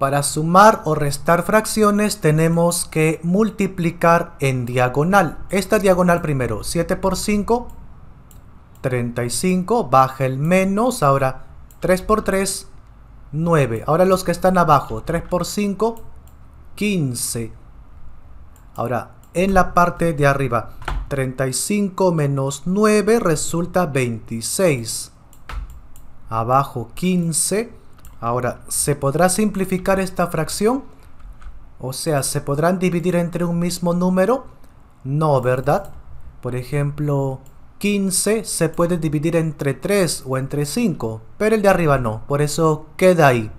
Para sumar o restar fracciones tenemos que multiplicar en diagonal. Esta diagonal primero, 7 por 5, 35, baja el menos, ahora 3 por 3, 9. Ahora los que están abajo, 3 por 5, 15. Ahora, en la parte de arriba, 35 menos 9 resulta 26. Abajo 15 Ahora, ¿se podrá simplificar esta fracción? O sea, ¿se podrán dividir entre un mismo número? No, ¿verdad? Por ejemplo, 15 se puede dividir entre 3 o entre 5, pero el de arriba no, por eso queda ahí.